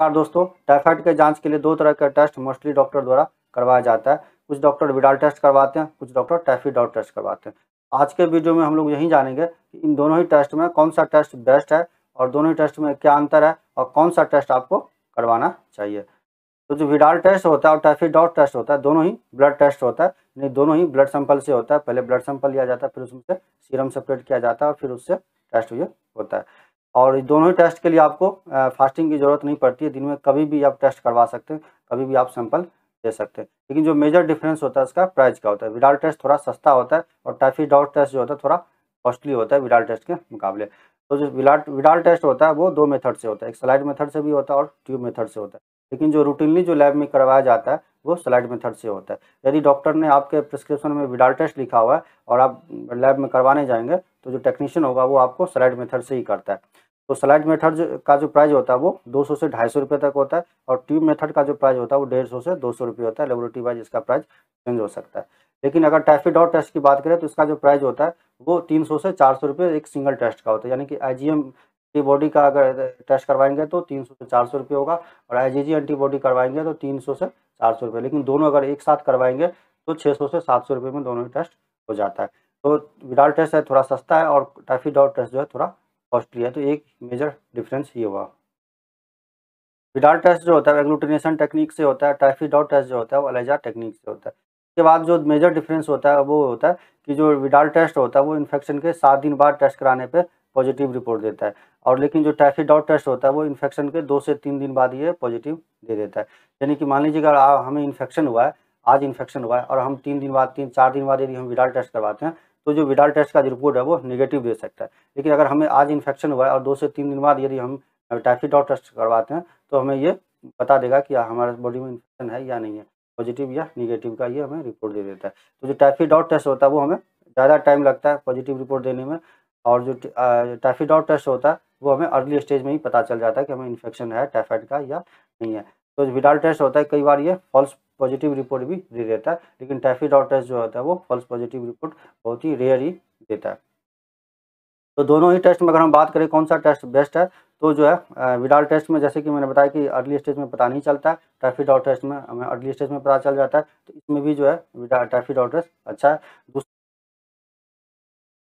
नमस्कार दोस्तों टाइफाइड के जांच के लिए दो तरह का टेस्ट मोस्टली डॉक्टर द्वारा करवाया जाता है कुछ डॉक्टर विडाल टेस्ट करवाते हैं कुछ डॉक्टर टाइफिडॉल टेस्ट करवाते हैं आज के वीडियो में हम लोग यही जानेंगे कि इन दोनों ही टेस्ट में कौन सा टेस्ट बेस्ट है और दोनों ही टेस्ट में क्या अंतर है और कौन सा टेस्ट आपको करवाना चाहिए तो जो विडाल टेस्ट होता है और टाइफिडॉल टेस्ट होता है दोनों ही ब्लड टेस्ट होता है यानी दोनों ही ब्लड सैंपल से होता है पहले ब्लड सैंपल लिया जाता है फिर उसमें से सीरम सेपरेट किया जाता है और फिर उससे टेस्ट ये होता है और दोनों ही टेस्ट के लिए आपको फास्टिंग की ज़रूरत नहीं पड़ती है दिन में कभी भी आप टेस्ट करवा सकते हैं कभी भी आप सैंपल दे सकते हैं लेकिन जो मेजर डिफरेंस होता है उसका प्राइस का होता है विडाल टेस्ट थोड़ा सस्ता होता है और टाइफी डॉट टेस्ट जो होता है थोड़ा कॉस्टली होता है विडाल टेस्ट के मुकाबले तो जो विलाट विडाल टेस्ट होता है वो दो मेथड से होता है एक स्लाइड मेथड से भी होता है और ट्यूब मेथड से होता है लेकिन जो रूटीनली जो लैब में करवाया जाता है वो स्लाइड मेथड से होता है यदि डॉक्टर ने आपके प्रिस्क्रिप्शन में विडाल टेस्ट लिखा हुआ है और आप लैब में करवाने जाएंगे तो जो टेक्नीशियन होगा वो आपको स्लाइड मेथड से ही करता है तो स्लाइड मेथड का जो प्राइस होता है वो 200 से ढाई सौ रुपये तक होता है और ट्यूब मेथड का जो प्राइस होता है वो डेढ़ सौ से दो सौ रुपये होता है लेबोरेटरी वाइज इसका प्राइस चेंज हो सकता है लेकिन अगर टाइफिडॉट टेस्ट की बात करें तो इसका जो प्राइस होता है वो तीन सौ से चार सौ रुपये एक सिंगल टेस्ट का होता है यानी कि आई एंटीबॉडी का अगर टेस्ट करवाएंगे तो तीन सौ से चार सौ रुपये होगा और आईजीजी एंटीबॉडी करवाएंगे तो तीन सौ से चार सौ रुपये लेकिन दोनों अगर एक साथ करवाएंगे तो छः सौ से सात सौ रुपये में दोनों टेस्ट हो जाता है तो विडाल टेस्ट है थोड़ा सस्ता है और टाइफी डॉट टेस्ट जो है थोड़ा कॉस्टली है तो एक मेजर डिफरेंस ये हुआ विडाल टेस्ट जो होता है एग्लूटिनेशन टेक्निक से होता है टाइफी डॉट टेस्ट जो होता है वो अलेजा टेक्निक से होता है उसके बाद जो मेजर डिफरेंस होता है वो होता है कि जो विडाल टेस्ट होता है वो इन्फेक्शन के सात दिन बाद टेस्ट कराने पर पॉजिटिव रिपोर्ट देता है और लेकिन जो टाइफी डॉट टेस्ट होता है वो इन्फेक्शन के दो से तीन दिन बाद ये पॉजिटिव दे देता है यानी कि मान लीजिए अगर हमें इन्फेक्शन हुआ है आज इन्फेक्शन हुआ है और हम तीन दिन बाद तीन चार दिन बाद यदि हम विडाल टेस्ट करवाते हैं तो जो विडाल टेस्ट का रिपोर्ट है वो निगेटिव दे सकता है लेकिन अगर हमें आज इन्फेक्शन हुआ है और दो से तीन दिन बाद यदि हम टाइफी डॉट टेस्ट करवाते हैं तो हमें ये बता देगा कि हमारे बॉडी में इन्फेक्शन है या नहीं है पॉजिटिव या निगेटिव का ये हमें रिपोर्ट दे देता है तो जो टाइफी डॉट टेस्ट होता है वो हमें ज़्यादा टाइम लगता है पॉजिटिव रिपोर्ट देने में और जो टाइफाइड टेस्ट होता है वो हमें अर्ली स्टेज में ही पता चल जाता है कि हमें इन्फेक्शन है टाइफाइड का या नहीं है तो विडाल टेस्ट होता है कई बार ये फॉल्स पॉजिटिव रिपोर्ट भी दे देता है लेकिन टाइफाइड टेस्ट जो होता है वो फॉल्स पॉजिटिव रिपोर्ट बहुत ही रेयर ही देता है तो दोनों ही टेस्ट में अगर हम बात करें कौन सा टेस्ट बेस्ट है तो जो है विडाल टेस्ट में जैसे कि मैंने बताया कि अर्ली स्टेज में पता नहीं चलता है टाइफिड टेस्ट में हमें अर्ली स्टेज में पता चल जाता है तो इसमें भी जो है टाइफिड टेस्ट अच्छा है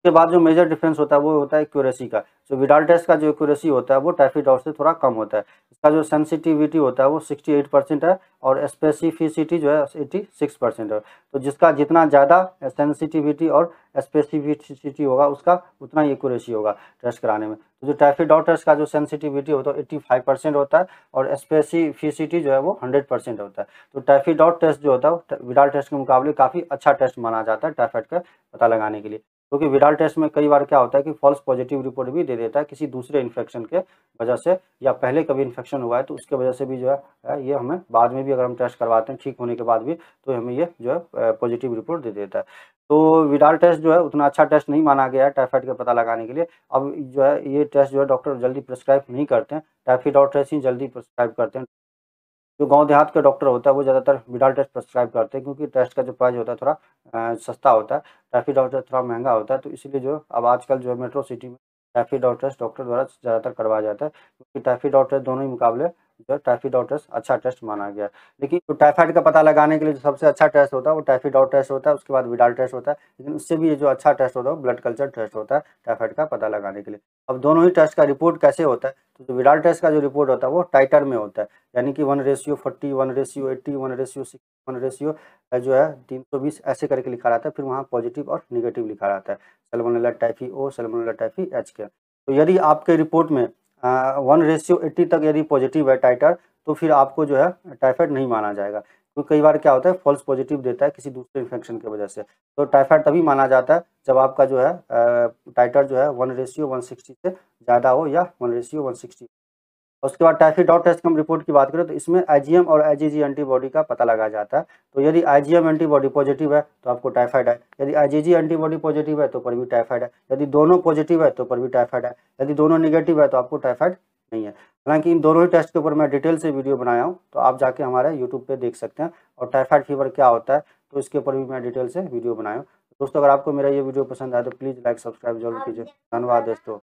उसके बाद जो मेजर डिफरेंस होता है वो होता है एक्यूरेसी का जो विडाल टेस्ट का जो एक्यूरेसी होता है वो डॉट से थोड़ा कम होता है इसका जो सेंसिटिविटी होता है वो 68 परसेंट है और स्पेसिफिसिटी जो है 86 परसेंट है तो जिसका जितना ज़्यादा सेंसिटिविटी और स्पेसिफिसिटी होगा उसका उतना ही एक्यूरेसी होगा टेस्ट कराने में तो जो डॉट टेस्ट का जो सेंसिटिविटी होता है एट्टी फाइव परसेंट होता है और स्पेसिफिसिटी जो है वो हंड्रेड परसेंट होता है तो डॉट टेस्ट जो होता है विडाल टेस्ट के मुकाबले काफ़ी अच्छा टेस्ट माना जाता है टाइफाइड का पता लगाने के लिए क्योंकि तो विराल टेस्ट में कई बार क्या होता है कि फॉल्स पॉजिटिव रिपोर्ट भी दे देता है किसी दूसरे इन्फेक्शन के वजह से या पहले कभी इन्फेक्शन हुआ है तो उसके वजह से भी जो है ये हमें बाद में भी अगर हम टेस्ट करवाते हैं ठीक होने के बाद भी तो हमें ये जो है पॉजिटिव रिपोर्ट दे देता है तो विडाल टेस्ट जो है उतना अच्छा टेस्ट नहीं माना गया है टाइफाइड का पता लगाने के लिए अब जो है ये टेस्ट जो है डॉक्टर जल्दी प्रिस्क्राइब नहीं करते हैं टाइफिड और टेस्ट ही जल्दी प्रिस्क्राइब करते हैं जो गांव देहात के डॉक्टर होता है वो ज़्यादातर बिडाल टेस्ट प्रस्क्राइब करते हैं क्योंकि टेस्ट का जो प्राइस होता है थोड़ा सस्ता होता है ट्रैफिक डॉक्टर थोड़ा महंगा होता है तो इसीलिए जो अब आजकल जो है मेट्रो सिटी में ट्रैफिक डॉक्टर्स डॉक्टर द्वारा ज़्यादातर करवाया जाता है क्योंकि टाइफी डॉक्टर दोनों ही मुकाबले जो है और टेस्ट अच्छा टेस्ट माना गया लेकिन जो टाइफाइड का पता लगाने के लिए जो सबसे अच्छा टेस्ट होता है वो टाइफाइड और टेस्ट होता है उसके बाद विडाल टेस्ट होता है लेकिन उससे भी ये जो अच्छा टेस्ट होता है वो ब्लड कल्चर टेस्ट होता है टाइफाइड का पता लगाने के लिए अब दोनों ही टेस्ट का रिपोर्ट कैसे होता है तो जो विडाल टेस्ट का जो रिपोर्ट होता है वो टाइटर में होता है यानी कि one ratio forty one ratio eighty one ratio six one ratio जो है तीन सौ बीस ऐसे करके लिखा रहता है फिर वहाँ पॉजिटिव और निगेटिव लिखा रहता है salmonella typhi O salmonella typhi H के तो यदि आपके रिपोर्ट में वन रेशियो एट्टी तक यदि पॉजिटिव है टाइटर तो फिर आपको जो है टाइफाइड नहीं माना जाएगा क्योंकि तो कई बार क्या होता है फॉल्स पॉजिटिव देता है किसी दूसरे इन्फेक्शन की वजह से तो टाइफाइड तभी माना जाता है जब आपका जो है टाइटर जो है वन रेशियो वन सिक्सटी से ज़्यादा हो या वन रेशियो वन सिक्सटी उसके बाद टाइफी डॉट टेस्ट की हम रिपोर्ट की बात करें तो इसमें आईजीएम और आईजीजी एंटीबॉडी का पता लगाया जाता है तो यदि आईजीएम एंटीबॉडी पॉजिटिव है तो आपको टाइफाइड है यदि आईजीजी एंटीबॉडी पॉजिटिव है तो पर भी टाइफाइड है यदि दोनों पॉजिटिव है तो पर भी टाइफाइड है यदि दोनों निगेटिव है तो आपको टाइफाइड नहीं है हालांकि इन दोनों ही टेस्ट के ऊपर मैं डिटेल से वीडियो बनाया हूँ तो आप जाके हमारे यूट्यूब पर देख सकते हैं और टाइफाइड फीवर क्या होता है तो इसके ऊपर भी मैं डिटेल से वीडियो बनाया हूँ दोस्तों अगर आपको मेरा ये वीडियो पसंद आया तो प्लीज़ लाइक सब्सक्राइब जरूर कीजिए धन्यवाद दोस्तों